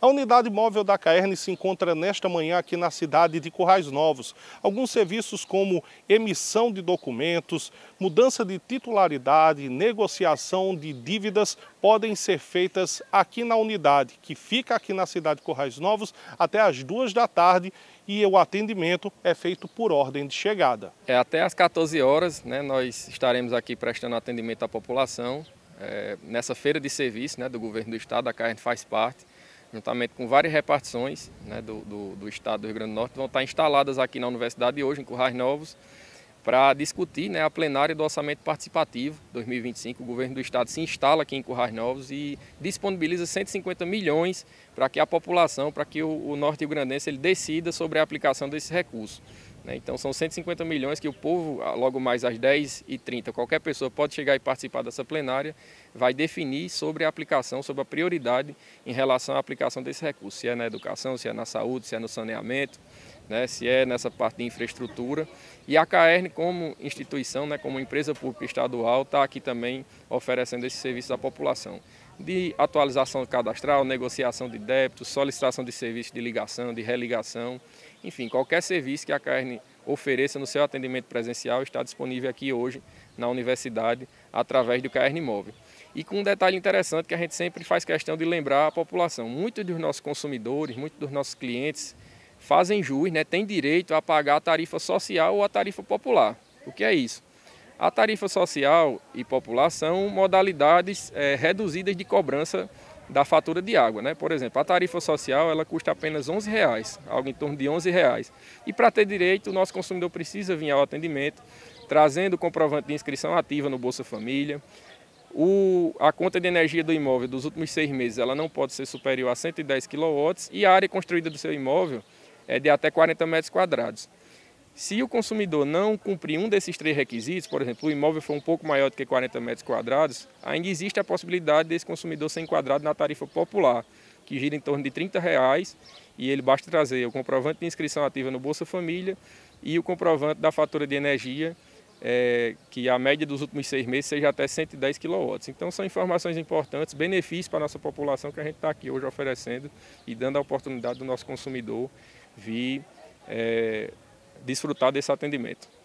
A unidade móvel da CAERN se encontra nesta manhã aqui na cidade de Currais Novos. Alguns serviços como emissão de documentos, mudança de titularidade, negociação de dívidas podem ser feitas aqui na unidade, que fica aqui na cidade de Currais Novos até as duas da tarde e o atendimento é feito por ordem de chegada. É até às 14 horas, né, nós estaremos aqui prestando atendimento à população. É, nessa feira de serviço né, do governo do estado, a CAERN faz parte juntamente com várias repartições né, do, do, do, estado do Rio Grande do Norte, vão estar instaladas aqui na universidade hoje, em Currais Novos, para discutir né, a plenária do Orçamento Participativo 2025. O governo do estado se instala aqui em Currais Novos e disponibiliza 150 milhões para que a população, para que o, o norte grandense ele decida sobre a aplicação desses recursos. Né? Então são 150 milhões que o povo, ah, logo mais às 10h30, qualquer pessoa pode chegar e participar dessa plenária, vai definir sobre a aplicação, sobre a prioridade em relação à aplicação desse recurso, se é na educação, se é na saúde, se é no saneamento, né, se é nessa parte de infraestrutura. E a CAERN, como instituição, né, como empresa pública estadual, está aqui também oferecendo esse serviço à população. De atualização cadastral, negociação de débitos, solicitação de serviço de ligação, de religação, enfim, qualquer serviço que a CAERN ofereça no seu atendimento presencial está disponível aqui hoje na universidade através do CAERN Móvel. E com um detalhe interessante que a gente sempre faz questão de lembrar à população, muitos dos nossos consumidores, muitos dos nossos clientes fazem jus, né, têm direito a pagar a tarifa social ou a tarifa popular. O que é isso? A tarifa social e popular são modalidades é, reduzidas de cobrança da fatura de água, né? Por exemplo, a tarifa social ela custa apenas 11 reais, algo em torno de 11 reais. E para ter direito, o nosso consumidor precisa vir ao atendimento, trazendo o comprovante de inscrição ativa no Bolsa Família. O, a conta de energia do imóvel dos últimos seis meses ela não pode ser superior a 110 kW e a área construída do seu imóvel é de até 40 metros quadrados. Se o consumidor não cumprir um desses três requisitos, por exemplo, o imóvel for um pouco maior do que 40 metros quadrados, ainda existe a possibilidade desse consumidor ser enquadrado na tarifa popular, que gira em torno de R$ reais, e ele basta trazer o comprovante de inscrição ativa no Bolsa Família e o comprovante da fatura de energia, é, que a média dos últimos seis meses seja até 110 kW. Então são informações importantes, benefícios para a nossa população que a gente está aqui hoje oferecendo e dando a oportunidade do nosso consumidor vir é, eh, desfrutar desse atendimento.